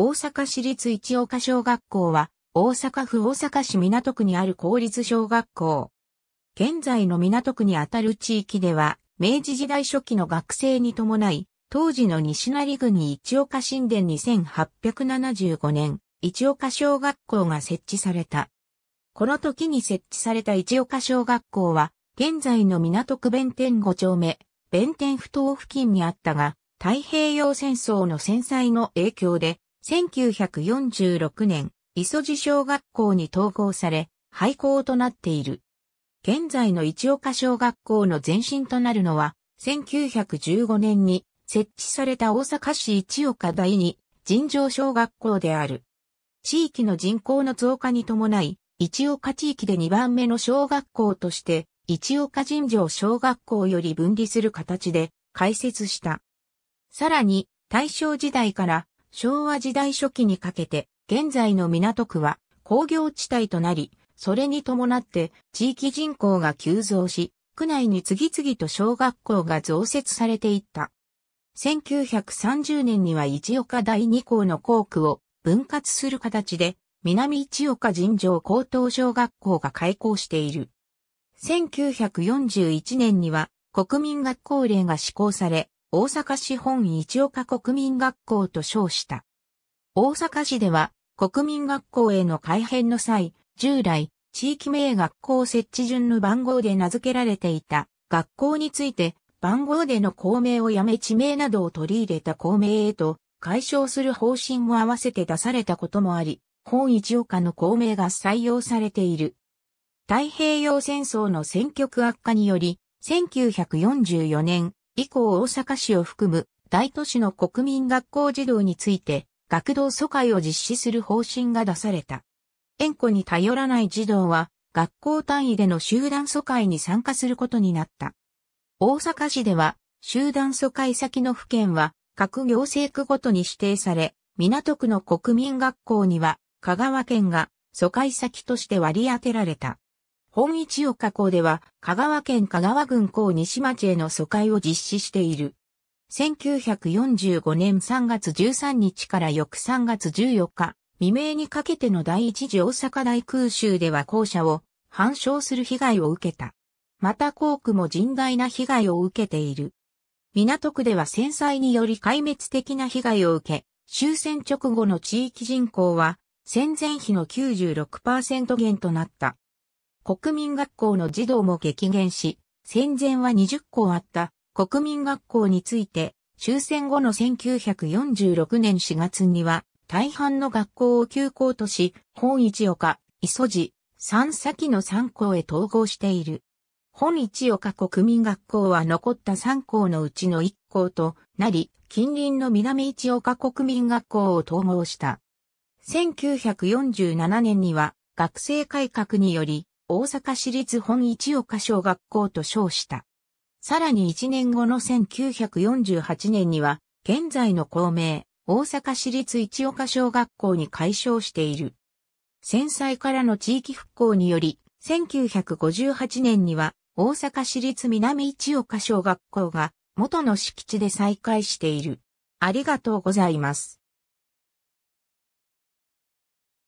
大阪市立一岡小学校は、大阪府大阪市港区にある公立小学校。現在の港区にあたる地域では、明治時代初期の学生に伴い、当時の西成郡一岡新田2875年、一岡小学校が設置された。この時に設置された一岡小学校は、現在の港区弁天五丁目、弁天不当付近にあったが、太平洋戦争の戦災の影響で、1946年、磯路小学校に統合され、廃校となっている。現在の一岡小学校の前身となるのは、1915年に設置された大阪市一岡第二尋常小学校である。地域の人口の増加に伴い、一岡地域で2番目の小学校として、一岡尋常小学校より分離する形で開設した。さらに、大正時代から昭和時代初期にかけて、現在の港区は工業地帯となり、それに伴って地域人口が急増し、区内に次々と小学校が増設されていった。1930年には一岡第二校の校区を分割する形で、南一岡尋常高等小学校が開校している。1941年には国民学校令が施行され、大阪市本一岡国民学校と称した。大阪市では国民学校への改編の際、従来、地域名学校設置順の番号で名付けられていた学校について番号での校名をやめ地名などを取り入れた校名へと解消する方針も合わせて出されたこともあり、本一岡の校名が採用されている。太平洋戦争の戦局悪化により、1944年以降大阪市を含む大都市の国民学校児童について学童疎開を実施する方針が出された。縁故に頼らない児童は学校単位での集団疎開に参加することになった。大阪市では集団疎開先の府県は各行政区ごとに指定され、港区の国民学校には香川県が疎開先として割り当てられた。本一岡港では、香川県香川郡港西町への疎開を実施している。1945年3月13日から翌3月14日、未明にかけての第一次大阪大空襲では校舎を反証する被害を受けた。また校区も甚大な被害を受けている。港区では戦災により壊滅的な被害を受け、終戦直後の地域人口は戦前比の96%減となった。国民学校の児童も激減し、戦前は20校あった国民学校について、終戦後の1946年4月には、大半の学校を休校とし、本一岡、磯路、三崎の3校へ統合している。本一岡国民学校は残った3校のうちの1校となり、近隣の南一岡国民学校を統合した。1947年には学生改革により大阪市立本一岡小学校と称した。さらに1年後の1948年には、現在の校名、大阪市立一岡小学校に改称している。戦災からの地域復興により、1958年には大阪市立南一岡小学校が元の敷地で再開している。ありがとうございます。